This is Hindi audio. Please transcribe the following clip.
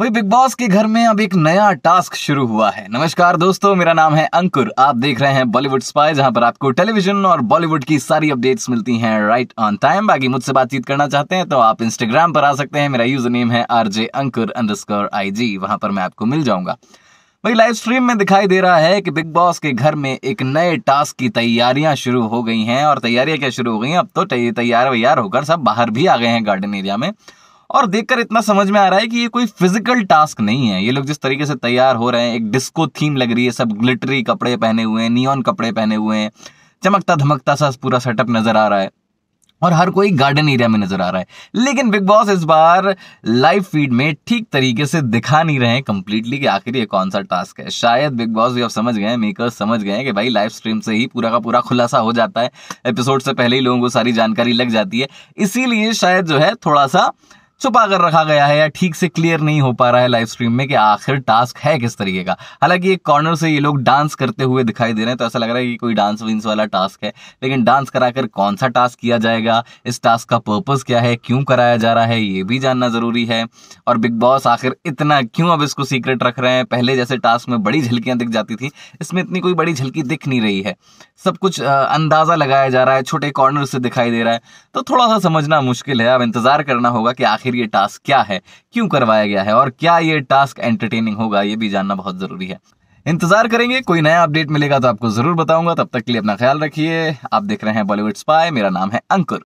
वही बिग बॉस के घर में अब एक नया टास्क शुरू हुआ है नमस्कार दोस्तों मेरा नाम है अंकुर आप देख रहे हैं बॉलीवुड स्पाई जहां पर आपको टेलीविजन और बॉलीवुड की सारी अपडेट्स मिलती हैं राइट ऑन टाइम बाकी मुझसे बातचीत करना चाहते हैं तो आप इंस्टाग्राम पर आ सकते हैं मेरा यूजर नेम है आरजे अंकुर अंडरस्कोर जी वहां पर मैं आपको मिल जाऊंगा वही लाइव स्ट्रीम में दिखाई दे रहा है कि बिग बॉस के घर में एक नए टास्क की तैयारियां शुरू हो गई हैं और तैयारियां क्या शुरू हो गई हैं अब तो तैयार वैयार होकर सब बाहर भी आ गए हैं गार्डन एरिया में और देखकर इतना समझ में आ रहा है कि ये कोई फिजिकल टास्क नहीं है ये लोग जिस तरीके से तैयार हो रहे हैं एक डिस्को थीम लग रही है सब ग्लिटरी कपड़े पहने हुए हैं नियॉन कपड़े पहने हुए हैं चमकता धमकता सा पूरा सेटअप नजर आ रहा है और हर कोई गार्डन एरिया में नजर आ रहा है लेकिन बिग बॉस इस बार लाइव फीड में ठीक तरीके से दिखा नहीं रहे कंप्लीटली कि आखिर ये कौन सा टास्क है शायद बिग बॉस भी अब समझ गए मेकर्स समझ गए कि भाई लाइव स्ट्रीम से ही पूरा का पूरा खुलासा हो जाता है एपिसोड से पहले ही लोगों को सारी जानकारी लग जाती है इसीलिए शायद जो है थोड़ा सा छुपा कर रखा गया है या ठीक से क्लियर नहीं हो पा रहा है लाइव स्ट्रीम में कि आखिर टास्क है किस तरीके का हालांकि एक कॉर्नर से ये लोग डांस करते हुए दिखाई दे रहे हैं तो ऐसा लग रहा है कि कोई डांस विंस वाला टास्क है लेकिन डांस कराकर कौन सा टास्क किया जाएगा इस टास्क का पर्पज क्या है क्यों कराया जा रहा है ये भी जानना जरूरी है और बिग बॉस आखिर इतना क्यों अब इसको सीक्रेट रख रहे हैं पहले जैसे टास्क में बड़ी झलकियां दिख जाती थी इसमें इतनी कोई बड़ी झलकी दिख नहीं रही है सब कुछ अंदाजा लगाया जा रहा है छोटे कॉर्नर से दिखाई दे रहा है तो थोड़ा सा समझना मुश्किल है अब इंतजार करना होगा कि आखिर आखिर ये टास्क क्या है क्यों करवाया गया है और क्या ये टास्क एंटरटेनिंग होगा ये भी जानना बहुत ज़रूरी है इंतजार करेंगे कोई नया अपडेट मिलेगा तो आपको जरूर बताऊंगा तब तक के लिए अपना ख्याल रखिए आप देख रहे हैं बॉलीवुड स्पाई मेरा नाम है अंकुर